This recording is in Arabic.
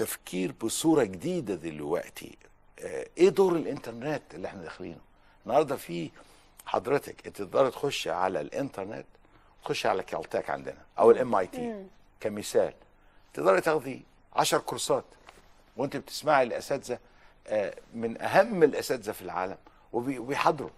تفكير بصوره جديده دلوقتي آه، ايه دور الانترنت اللي احنا داخلينه النهارده في حضرتك انت تقدر تخش على الانترنت تخش على كالتاك عندنا او الام اي تي كمثال تقدري تاخذي 10 كورسات وانت بتسمعي الاساتذه آه، من اهم الاساتذه في العالم وبيحضروا